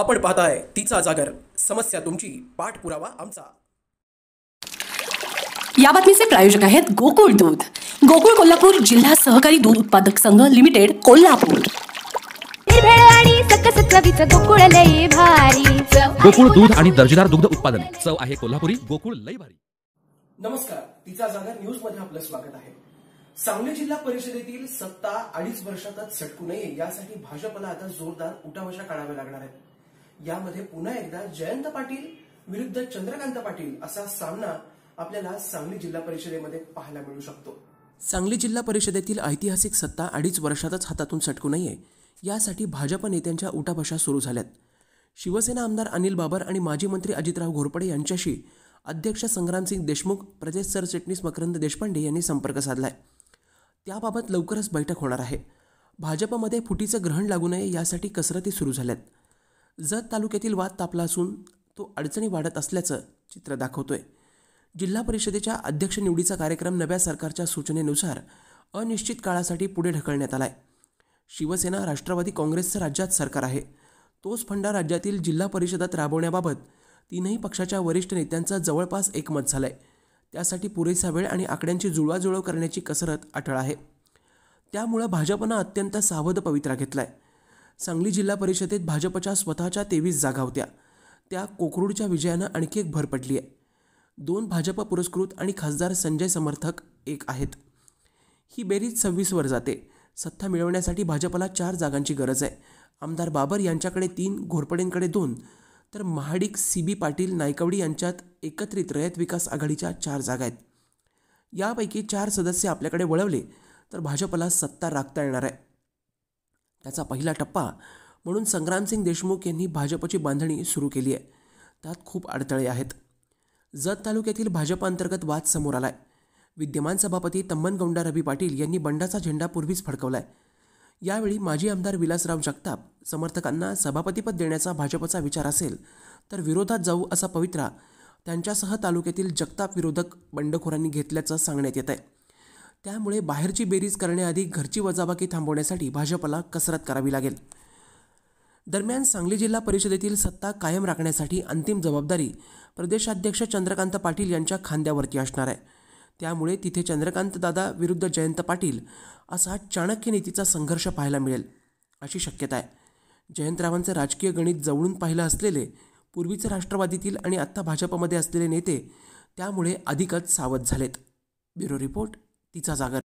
आपण पाहताय तिचा जागर समस्या तुमची पाठपुरावा आमचा या बातमीचे प्रायोजक आहेत गोकुळ दूध गोकुळ कोल्हापूर जिल्हा सहकारी दूध उत्पादक संघ लिमिटेड कोल्हापूर गोकुळ दूध आणि दर्जेदार दुग्ध उत्पादन चव आहे कोल्हापुरी गोकुळ लय भारी नमस्कार तिचा जागर न्यूज मध्ये आपलं स्वागत आहे सांगली जिल्हा परिषदेतील सत्ता अडीच वर्षातच सटकू नये यासाठी भाजपला आता जोरदार उठावशा काढाव्या लागणार आहेत यामध्ये पुन्हा एकदा जयंत पाटील विरुद्ध चंद्रकांत पाटील असा सामना आपल्याला सांगली जिल्हा परिषदेमध्ये पाहायला मिळू शकतो सांगली जिल्हा परिषदेतील ऐतिहासिक सत्ता अडीच वर्षातच हातातून सटकू नये यासाठी भाजप नेत्यांच्या उठाभाषा सुरू झाल्यात शिवसेना आमदार अनिल बाबर आणि माजी मंत्री अजितराव घोरपडे यांच्याशी अध्यक्ष संग्रामसिंग देशमुख प्रदेश सरचिटणीस मकरंद देशपांडे यांनी संपर्क साधला आहे त्याबाबत लवकरच बैठक होणार आहे भाजपमध्ये फुटीचं ग्रहण लागू नये यासाठी कसरती सुरू झाल्यात जत तालुक्यातील वाद तापला असून तो अडचणी वाढत असल्याचं चित्र दाखवतोय जिल्हा परिषदेच्या अध्यक्ष निवडीचा कार्यक्रम नव्या सरकारच्या सूचनेनुसार अनिश्चित काळासाठी पुढे ढकलण्यात आला आहे शिवसेना राष्ट्रवादी काँग्रेसचं राज्यात सरकार आहे तोच फंडा राज्यातील जिल्हा परिषदात राबवण्याबाबत तीनही पक्षाच्या वरिष्ठ नेत्यांचं जवळपास एकमत झालं आहे त्यासाठी पुरेसा वेळ आणि आकड्यांची जुळवाजुळव करण्याची कसरत अटळ आहे त्यामुळं भाजपनं अत्यंत सावध पवित्रा घेतला आहे सांगली जिल्हा परिषदेत भाजपच्या स्वतःच्या तेवीस जागा होत्या त्या कोकरूडच्या विजयानं आणखी एक भर पडली आहे दोन भाजप पुरस्कृत आणि खासदार संजय समर्थक एक आहेत ही बेरीज सव्वीसवर जाते सत्ता मिळवण्यासाठी भाजपला चार जागांची गरज आहे आमदार बाबर यांच्याकडे तीन घोरपडेंकडे दोन तर महाडिक सी बी पाटील नायकवडी यांच्यात एकत्रित रयत विकास आघाडीच्या चार जागा आहेत यापैकी चार सदस्य आपल्याकडे वळवले तर भाजपला सत्ता राखता येणार आहे त्याचा पहिला टप्पा म्हणून संग्रामसिंग देशमुख यांनी भाजपची बांधणी सुरू केली आहे त्यात खूप अडथळे आहेत जत तालुक्यातील भाजपांतर्गत वाद समोर आला विद्यमान सभापती तम्मनगौंडा रवी पाटील यांनी बंडाचा झेंडा पूर्वीच फडकवला आहे यावेळी माजी आमदार विलासराव जगताप समर्थकांना सभापतीपद देण्याचा भाजपचा विचार असेल तर विरोधात जाऊ असा पवित्रा त्यांच्यासह तालुक्यातील जगताप विरोधक बंडखोरांनी घेतल्याचं सांगण्यात येत आहे त्यामुळे बाहेरची बेरीज करण्याआधी घरची वजाबाकी थांबवण्यासाठी भाजपला कसरत करावी लागेल दरम्यान सांगली जिल्हा परिषदेतील सत्ता कायम राखण्यासाठी अंतिम जबाबदारी प्रदेशाध्यक्ष चंद्रकांत पाटील यांच्या खांद्यावरती असणार आहे त्यामुळे तिथे चंद्रकांत दादा विरुद्ध जयंत पाटील असा चाणक्य नीतीचा संघर्ष पाहायला मिळेल अशी शक्यता आहे जयंतरावांचं राजकीय गणित जवळून पाहिलं असलेले पूर्वीचे राष्ट्रवादीतील आणि आत्ता भाजपमध्ये असलेले नेते त्यामुळे अधिकच सावध झालेत ब्युरो रिपोर्ट तिचा जागर